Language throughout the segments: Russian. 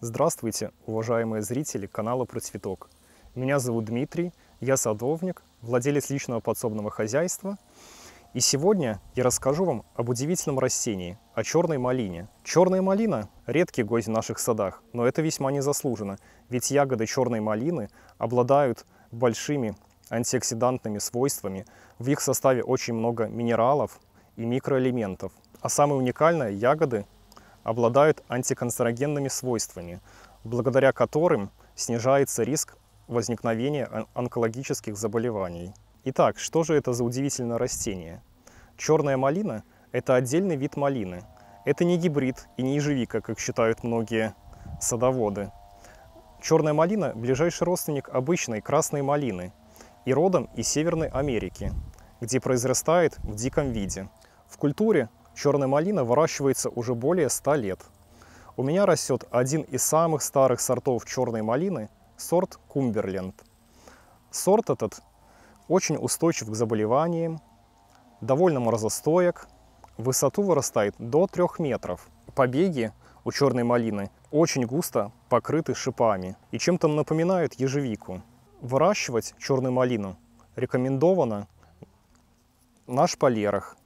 Здравствуйте, уважаемые зрители канала «Про цветок». Меня зовут Дмитрий, я садовник, владелец личного подсобного хозяйства. И сегодня я расскажу вам об удивительном растении, о черной малине. Черная малина – редкий гость в наших садах, но это весьма незаслуженно, ведь ягоды черной малины обладают большими антиоксидантными свойствами, в их составе очень много минералов и микроэлементов. А самое уникальное – ягоды обладают антиканцерогенными свойствами, благодаря которым снижается риск возникновения онкологических заболеваний. Итак, что же это за удивительное растение? Черная малина – это отдельный вид малины. Это не гибрид и не ежевика, как считают многие садоводы. Черная малина – ближайший родственник обычной красной малины и родом из Северной Америки, где произрастает в диком виде. В культуре Черная малина выращивается уже более 100 лет. У меня растет один из самых старых сортов черной малины – сорт Кумберленд. Сорт этот очень устойчив к заболеваниям, довольно морозостоек, высоту вырастает до 3 метров. Побеги у черной малины очень густо покрыты шипами и чем-то напоминают ежевику. Выращивать черную малину рекомендовано на шпалерах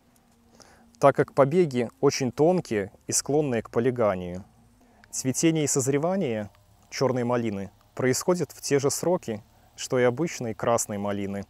так как побеги очень тонкие и склонные к полиганию. Цветение и созревание черной малины происходит в те же сроки, что и обычной красной малины,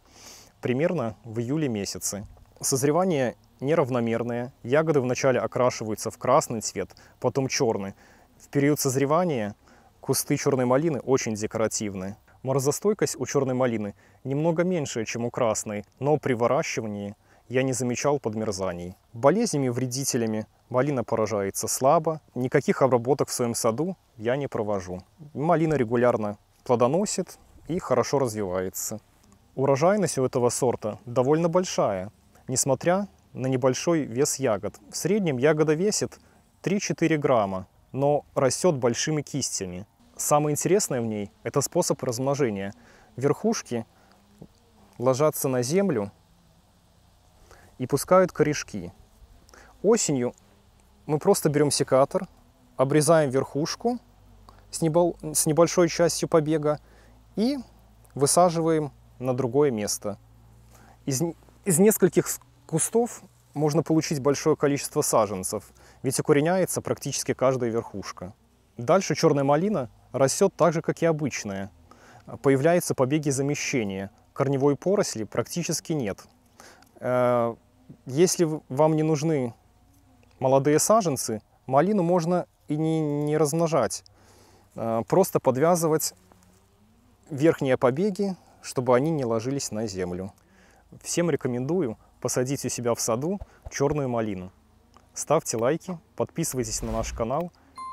примерно в июле месяце. Созревание неравномерное, ягоды вначале окрашиваются в красный цвет, потом черный. В период созревания кусты черной малины очень декоративны. Морозостойкость у черной малины немного меньше, чем у красной, но при выращивании я не замечал подмерзаний. Болезнями вредителями малина поражается слабо, никаких обработок в своем саду я не провожу. Малина регулярно плодоносит и хорошо развивается. Урожайность у этого сорта довольно большая, несмотря на небольшой вес ягод. В среднем ягода весит 3-4 грамма, но растет большими кистями. Самое интересное в ней – это способ размножения. Верхушки ложатся на землю и пускают корешки. Осенью мы просто берем секатор, обрезаем верхушку с небольшой частью побега и высаживаем на другое место. Из, из нескольких кустов можно получить большое количество саженцев, ведь укореняется практически каждая верхушка. Дальше черная малина растет так же, как и обычная. Появляются побеги замещения, корневой поросли практически нет. Э, если вам не нужны молодые саженцы, малину можно и не, не размножать. Э, просто подвязывать верхние побеги, чтобы они не ложились на землю. Всем рекомендую посадить у себя в саду черную малину. Ставьте лайки, подписывайтесь на наш канал.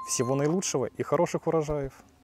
Всего наилучшего и хороших урожаев!